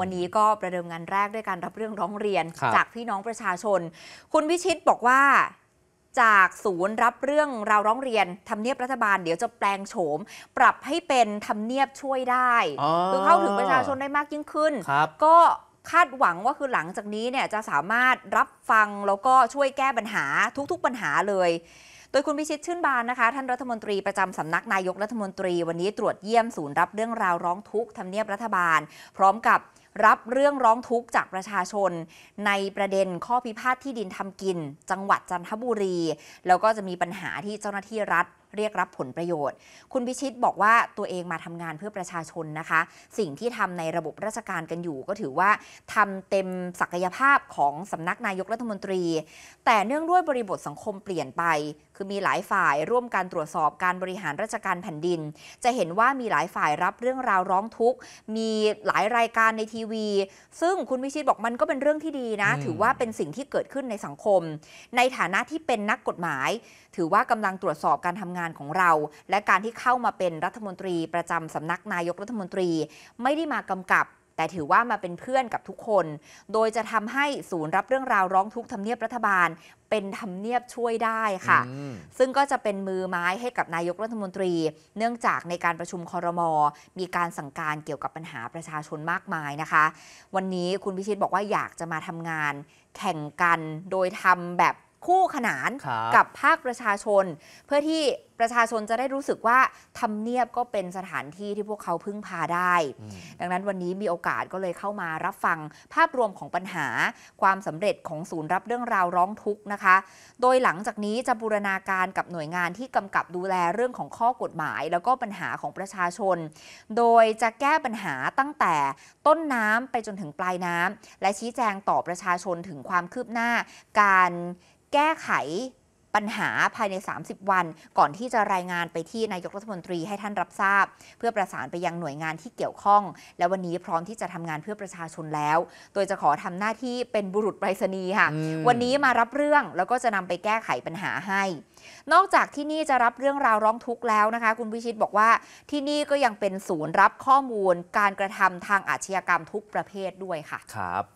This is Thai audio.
วันนี้ก็ประเดิมงานแรกด้วยการรับเรื่องร้องเรียนจากพี่น้องประชาชน คุณวิชิตบอกว่าจากศูนย์รับเรื่องเราร้องเรียนทำเนียบรัฐบาลเดี๋ยวจะแปลงโฉมปรับให้เป็นทำเนียบช่วยได้คือเข้าถึงประชาชนได้มากยิ่งขึ้น ก็คาดหวังว่าคือหลังจากนี้เนี่ยจะสามารถรับฟังแล้วก็ช่วยแก้ปัญหาทุกๆ ปัญหาเลย โดยคุณพิชิตชื่นบานนะคะท่านรัฐมนตรีประจำสำนักนายกรัฐมนตรี วันนี้ตรวจเยี่ยมศูนย์รับเรื่องราวร้องทุกข์ทำเนียบรัฐบาล พร้อมกับรับเรื่องร้องทุกข์จากประชาชน ในประเด็นข้อพิพาทที่ดินทำกิน จังหวัดจันทบุรี แล้วก็จะมีปัญหาที่เจ้าหน้าที่รัฐเรียกรับผลประโยชน์ คุณพิชิตบอกว่าตัวเองมาทำงานเพื่อประชาชนนะคะ สิ่งที่ทำในระบบราชการกันอยู่ ก็ถือว่าทำเต็มศักยภาพของสำนักนายกรัฐมนตรี แต่เนื่องด้วยบริบทสังคมเปลี่ยนไป คือมีหลายฝ่าย ร่วมการตรวจสอบการบริหารราชการแผ่นดิน จะเห็นว่ามีหลายฝ่ายรับเรื่องราวร้องทุกข์ มีหลายรายการในทีวี ซึ่งคุณพิชิตบอกมันก็เป็นเรื่องที่ดีนะ ถือว่าเป็นสิ่งที่เกิดขึ้นในสังคม ในฐานะที่เป็นนักกฎหมาย ถือว่ากำลังตรวจสอบการทำงานานของเรา และการที่เข้ามาเป็นรัฐมนตรี ประจำสำนักนายกรัฐมนตรีไม่ได้มากำกับ แต่ถือว่ามาเป็นเพื่อนกับทุกคน โดยจะทำให้ศูนย์รับเรื่องราวร้องทุกข์ทำเนียบรัฐบาล เป็นทำเนียบช่วยได้ค่ะ ซึ่งก็จะเป็นมือไม้ให้กับนายกรัฐมนตรี เนื่องจากในการประชุมคอรมอมีการสั่งการเกี่ยวกับปัญหาประชาชนมากมายนะคะ วันนี้คุณพิชิตบอกว่าอยากจะมาทำงาน แข่งกันโดยทำแบบคู่ขนานกับภาคประชาชน เพื่อที่ประชาชนจะได้รู้สึกว่าทำเนียบก็เป็นสถานที่ที่พวกเขาพึ่งพาได้ ดังนั้นวันนี้มีโอกาสก็เลยเข้ามารับฟังภาพรวมของปัญหาความสำเร็จของศูนย์รับเรื่องราวร้องทุกข์นะคะ โดยหลังจากนี้จะบูรณาการกับหน่วยงานที่กำกับดูแลเรื่องของข้อกฎหมาย แล้วก็ปัญหาของประชาชน โดยจะแก้ปัญหาตั้งแต่ต้นน้ำไปจนถึงปลายน้ำและชี้แจงต่อประชาชนถึงความคืบหน้าการแก้ไขปัญหาภายใน 30 วัน ก่อนที่จะรายงานไปที่นายกรัฐมนตรี ให้ท่านรับทราบ เพื่อประสานไปยังหน่วยงานที่เกี่ยวข้อง และวันนี้พร้อมที่จะทำงานเพื่อประชาชนแล้ว โดยจะขอทำหน้าที่เป็นบุรุษไปรษณีย์ค่ะ วันนี้มารับเรื่องแล้วก็จะนำไปแก้ไขปัญหาให้ นอกจากที่นี่จะรับเรื่องราวร้องทุกข์แล้วนะคะ คุณวิชิตบอกว่าที่นี่ก็ยังเป็นศูนย์รับข้อมูล การกระทำทางอาชญากรรมทุกประเภทด้วยค่ะครับ